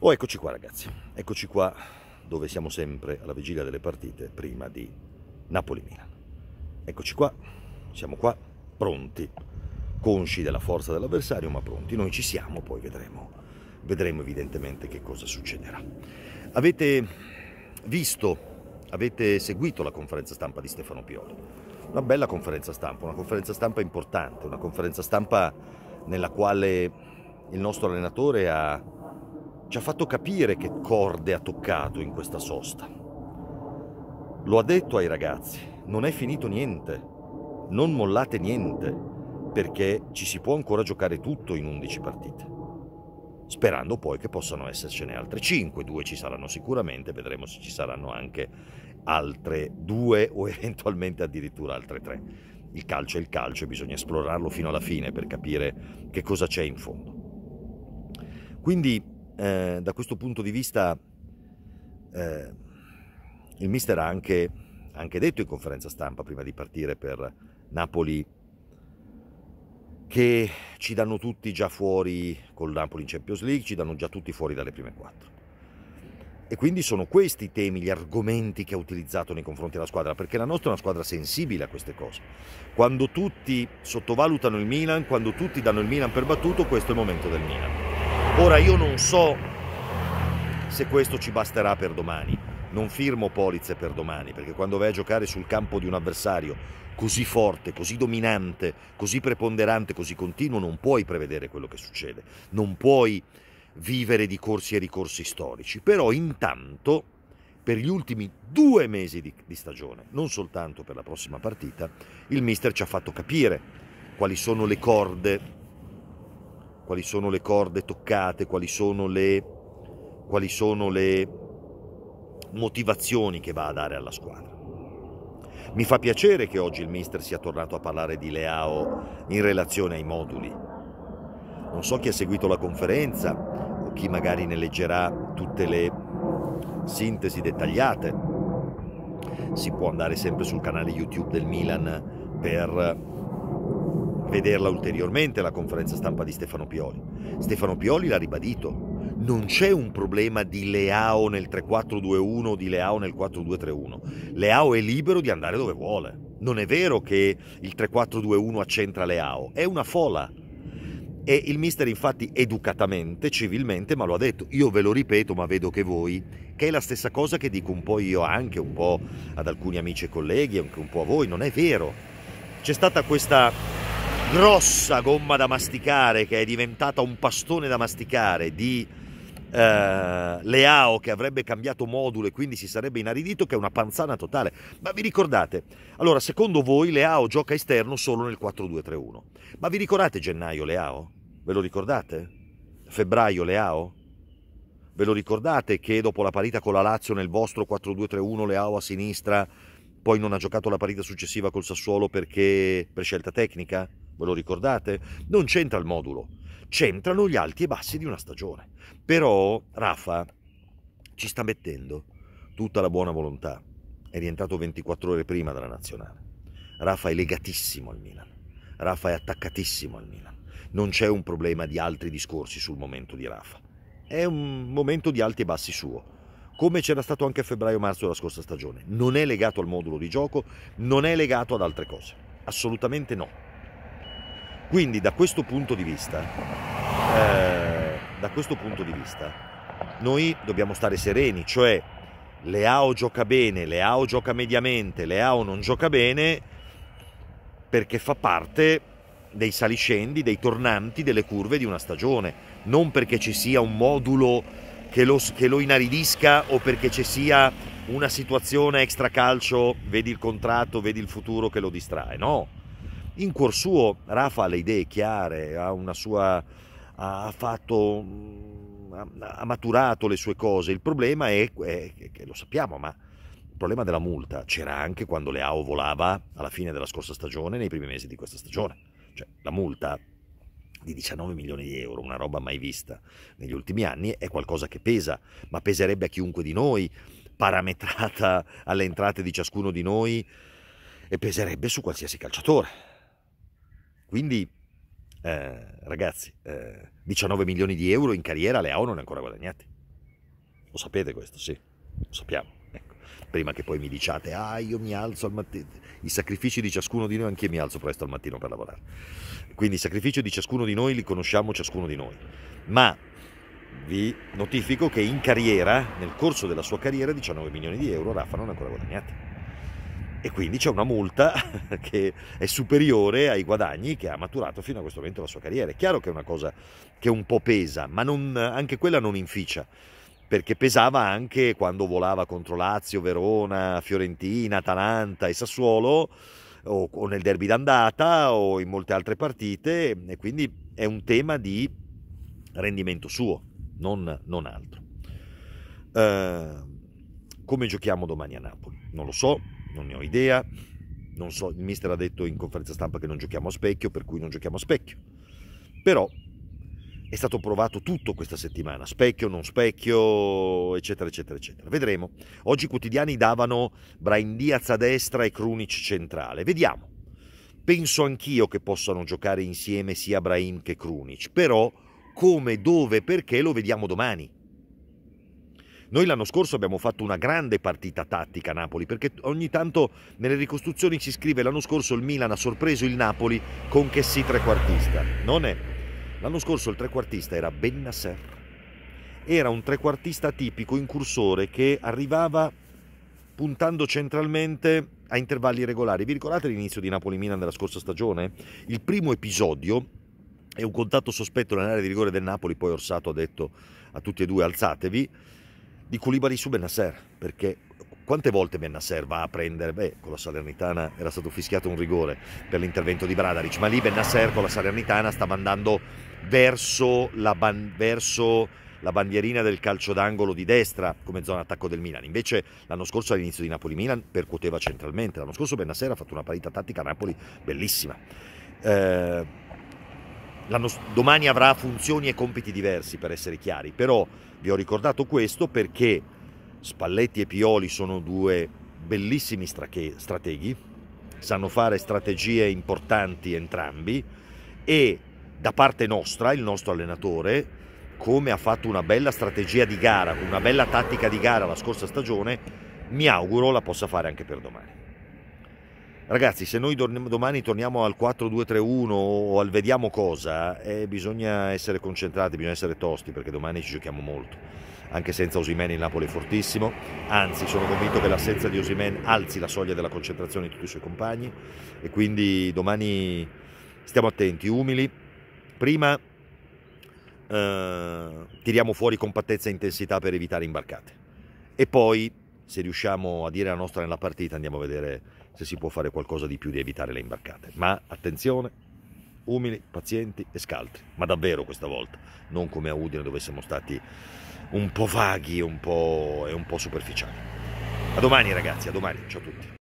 Oh, eccoci qua ragazzi, eccoci qua dove siamo sempre alla vigilia delle partite prima di Napoli-Milan. Eccoci qua, siamo qua, pronti, consci della forza dell'avversario, ma pronti. Noi ci siamo, poi vedremo, vedremo evidentemente che cosa succederà. Avete visto, avete seguito la conferenza stampa di Stefano Pioli. Una bella conferenza stampa, una conferenza stampa importante, una conferenza stampa nella quale il nostro allenatore ha ci ha fatto capire che corde ha toccato in questa sosta. Lo ha detto ai ragazzi, non è finito niente, non mollate niente, perché ci si può ancora giocare tutto in 11 partite. Sperando poi che possano essercene altre 5, due ci saranno sicuramente, vedremo se ci saranno anche altre due o eventualmente addirittura altre tre. Il calcio è il calcio, e bisogna esplorarlo fino alla fine per capire che cosa c'è in fondo. Quindi eh, da questo punto di vista eh, il mister ha anche, anche detto in conferenza stampa prima di partire per Napoli che ci danno tutti già fuori col Napoli in Champions League, ci danno già tutti fuori dalle prime quattro. E quindi sono questi i temi, gli argomenti che ha utilizzato nei confronti della squadra, perché la nostra è una squadra sensibile a queste cose. Quando tutti sottovalutano il Milan, quando tutti danno il Milan per battuto, questo è il momento del Milan. Ora io non so se questo ci basterà per domani. Non firmo polizze per domani, perché quando vai a giocare sul campo di un avversario così forte, così dominante, così preponderante, così continuo, non puoi prevedere quello che succede. Non puoi vivere di corsi e ricorsi storici. Però intanto, per gli ultimi due mesi di, di stagione, non soltanto per la prossima partita, il mister ci ha fatto capire quali sono le corde quali sono le corde toccate, quali sono le, quali sono le motivazioni che va a dare alla squadra. Mi fa piacere che oggi il mister sia tornato a parlare di Leao in relazione ai moduli. Non so chi ha seguito la conferenza o chi magari ne leggerà tutte le sintesi dettagliate. Si può andare sempre sul canale YouTube del Milan per vederla ulteriormente la conferenza stampa di Stefano Pioli. Stefano Pioli l'ha ribadito, non c'è un problema di Leao nel 3421 o di Leao nel 4231. Leao è libero di andare dove vuole. Non è vero che il 3421 accentra Leao, è una fola. E il mister infatti educatamente, civilmente, ma lo ha detto, io ve lo ripeto ma vedo che voi, che è la stessa cosa che dico un po' io anche, un po' ad alcuni amici e colleghi, anche un po' a voi, non è vero. C'è stata questa grossa gomma da masticare che è diventata un pastone da masticare di eh, Leao che avrebbe cambiato modulo e quindi si sarebbe inaridito che è una panzana totale. Ma vi ricordate? Allora, secondo voi Leao gioca esterno solo nel 4-2-3-1. Ma vi ricordate gennaio Leao? Ve lo ricordate? Febbraio Leao? Ve lo ricordate che dopo la parita con la Lazio nel vostro 4-2-3-1 Leao a sinistra poi non ha giocato la partita successiva col Sassuolo perché per scelta tecnica? ve lo ricordate? Non c'entra il modulo, c'entrano gli alti e bassi di una stagione. Però Rafa ci sta mettendo tutta la buona volontà. È rientrato 24 ore prima dalla nazionale. Rafa è legatissimo al Milan. Rafa è attaccatissimo al Milan. Non c'è un problema di altri discorsi sul momento di Rafa. È un momento di alti e bassi suo come c'era stato anche a febbraio-marzo della scorsa stagione. Non è legato al modulo di gioco, non è legato ad altre cose. Assolutamente no. Quindi da questo punto di vista, eh, da questo punto di vista, noi dobbiamo stare sereni, cioè Leao gioca bene, Leao gioca mediamente, Leao non gioca bene perché fa parte dei saliscendi, dei tornanti, delle curve di una stagione, non perché ci sia un modulo che lo, che lo inaridisca o perché ci sia una situazione extracalcio, vedi il contratto, vedi il futuro che lo distrae, no in cuor suo Rafa ha le idee chiare, ha una sua... ha fatto... Mm, ha maturato le sue cose. Il problema è, è, è lo sappiamo, ma il problema della multa c'era anche quando le AO volava alla fine della scorsa stagione, nei primi mesi di questa stagione. Cioè, la multa di 19 milioni di euro, una roba mai vista negli ultimi anni, è qualcosa che pesa, ma peserebbe a chiunque di noi, parametrata alle entrate di ciascuno di noi e peserebbe su qualsiasi calciatore. Quindi, eh, ragazzi, eh, 19 milioni di euro in carriera Leao non ne ha ancora guadagnati. Lo sapete questo, sì, lo sappiamo. Ecco. Prima che poi mi diciate, ah, io mi alzo al mattino, i sacrifici di ciascuno di noi, anch'io mi alzo presto al mattino per lavorare. Quindi i sacrifici di ciascuno di noi li conosciamo ciascuno di noi. Ma vi notifico che in carriera, nel corso della sua carriera, 19 milioni di euro Rafa non ha ancora guadagnati e quindi c'è una multa che è superiore ai guadagni che ha maturato fino a questo momento la sua carriera. È chiaro che è una cosa che un po' pesa, ma non, anche quella non inficia, perché pesava anche quando volava contro Lazio, Verona, Fiorentina, Atalanta e Sassuolo, o, o nel derby d'andata o in molte altre partite, e quindi è un tema di rendimento suo, non, non altro. Uh, come giochiamo domani a Napoli? Non lo so, non ne ho idea, non so, il mister ha detto in conferenza stampa che non giochiamo a specchio, per cui non giochiamo a specchio. Però è stato provato tutto questa settimana, specchio, non specchio, eccetera, eccetera, eccetera. Vedremo. Oggi i quotidiani davano Brain Diaz a destra e Krunic centrale. Vediamo. Penso anch'io che possano giocare insieme sia Brain che Krunic, però come, dove, perché lo vediamo domani. Noi l'anno scorso abbiamo fatto una grande partita tattica a Napoli perché ogni tanto nelle ricostruzioni si scrive l'anno scorso il Milan ha sorpreso il Napoli con che sì trequartista. Non è. L'anno scorso il trequartista era Bennasser. Era un trequartista tipico incursore che arrivava puntando centralmente a intervalli regolari. Vi ricordate l'inizio di Napoli-Milan della scorsa stagione? Il primo episodio è un contatto sospetto nell'area di rigore del Napoli, poi Orsato ha detto a tutti e due alzatevi di Culibari su Benasser, perché quante volte Benasser va a prendere, beh, con la Salernitana era stato fischiato un rigore per l'intervento di Bradaric, ma lì Benasser con la Salernitana stava andando verso la, ban verso la bandierina del calcio d'angolo di destra come zona attacco del Milan. Invece l'anno scorso all'inizio di Napoli-Milan percuoteva centralmente, l'anno scorso Benasser ha fatto una partita tattica a Napoli bellissima. Eh, domani avrà funzioni e compiti diversi, per essere chiari, però vi ho ricordato questo perché Spalletti e Pioli sono due bellissimi strateghi, sanno fare strategie importanti entrambi e da parte nostra, il nostro allenatore, come ha fatto una bella strategia di gara, una bella tattica di gara la scorsa stagione, mi auguro la possa fare anche per domani. Ragazzi, se noi domani torniamo al 4-2-3-1 o al vediamo cosa, eh, bisogna essere concentrati, bisogna essere tosti perché domani ci giochiamo molto. Anche senza Osimen il Napoli è fortissimo, anzi sono convinto che l'assenza di Osimen alzi la soglia della concentrazione di tutti i suoi compagni e quindi domani stiamo attenti, umili. Prima eh, tiriamo fuori compattezza e intensità per evitare imbarcate e poi se riusciamo a dire la nostra nella partita andiamo a vedere se si può fare qualcosa di più di evitare le imbarcate. Ma attenzione, umili, pazienti e scaltri, ma davvero questa volta, non come a Udine dove siamo stati un po' vaghi un po', e un po' superficiali. A domani ragazzi, a domani, ciao a tutti.